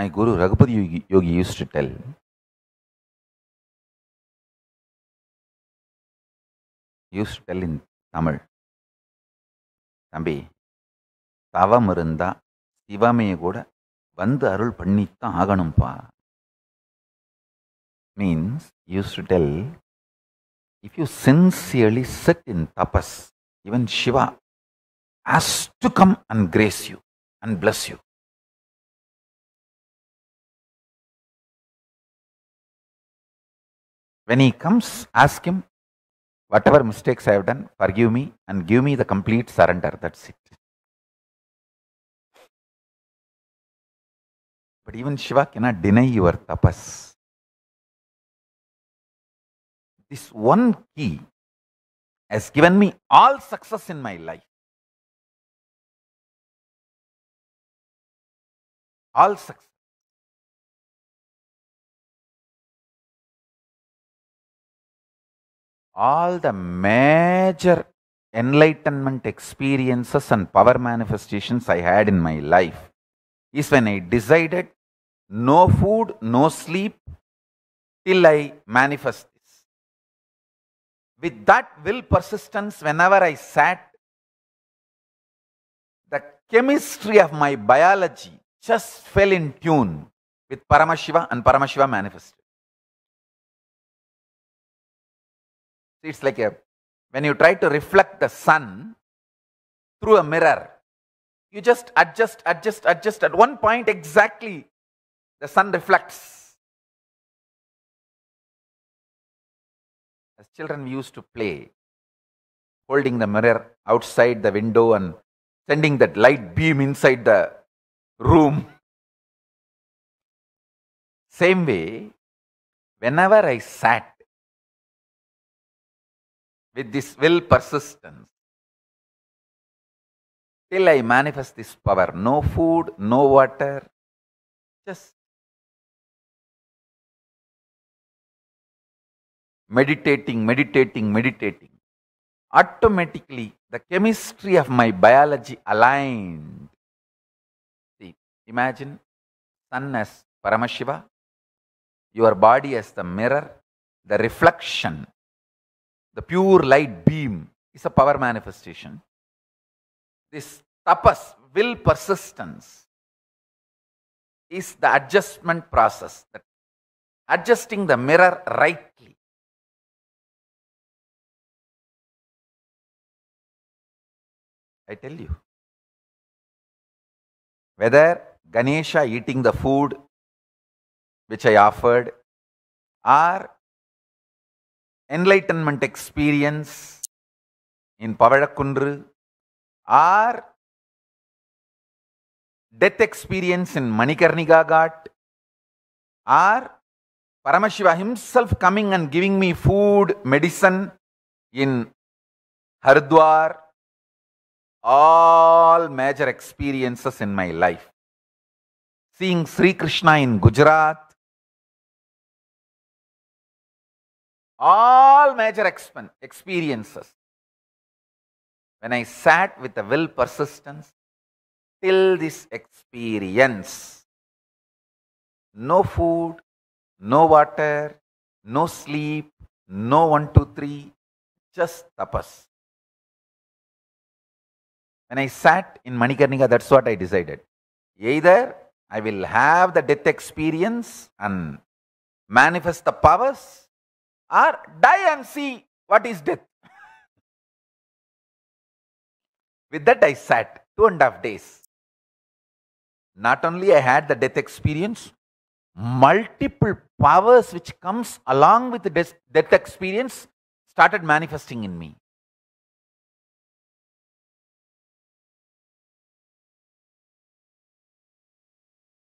my guru Raghupati Yogi, Yogi used to tell used to tell in Tamil தம்பி தவம் இருந்தா சிவமையை கூட வந்து அருள் பண்ணித்தான் ஆகணும்ப்பா means used to tell if you sincerely sit in tapas even Shiva has to come and grace you and bless you When he comes, ask him, whatever mistakes I have done, forgive me and give me the complete surrender. That's it. But even Shiva cannot deny your tapas. This one key has given me all success in my life. All success. all the major enlightenment experiences and power manifestations I had in my life is when I decided no food, no sleep till I manifest this. With that will persistence, whenever I sat, the chemistry of my biology just fell in tune with Paramashiva and Paramashiva manifested. See, it's like a, when you try to reflect the sun through a mirror, you just adjust, adjust, adjust. At one point, exactly, the sun reflects. As children, we used to play, holding the mirror outside the window and sending that light beam inside the room. Same way, whenever I sat with this will persistence till I manifest this power. No food, no water, just meditating, meditating, meditating. Automatically, the chemistry of my biology aligned. See, imagine sun as Paramashiva, your body as the mirror, the reflection the pure light beam is a power manifestation. This tapas, will persistence, is the adjustment process, that adjusting the mirror rightly. I tell you, whether Ganesha eating the food which I offered or enlightenment experience in Pavadakundru our death experience in Manikarnika Ghat our Paramashiva himself coming and giving me food, medicine in Haridwar, all major experiences in my life. Seeing Sri Krishna in Gujarat, all major experiences. When I sat with the will persistence, till this experience, no food, no water, no sleep, no one, two, three, just tapas. When I sat in Manikarnika, that's what I decided. Either I will have the death experience and manifest the powers, or die and see what is death. With that I sat two and a half days. Not only I had the death experience, multiple powers which comes along with the death experience started manifesting in me.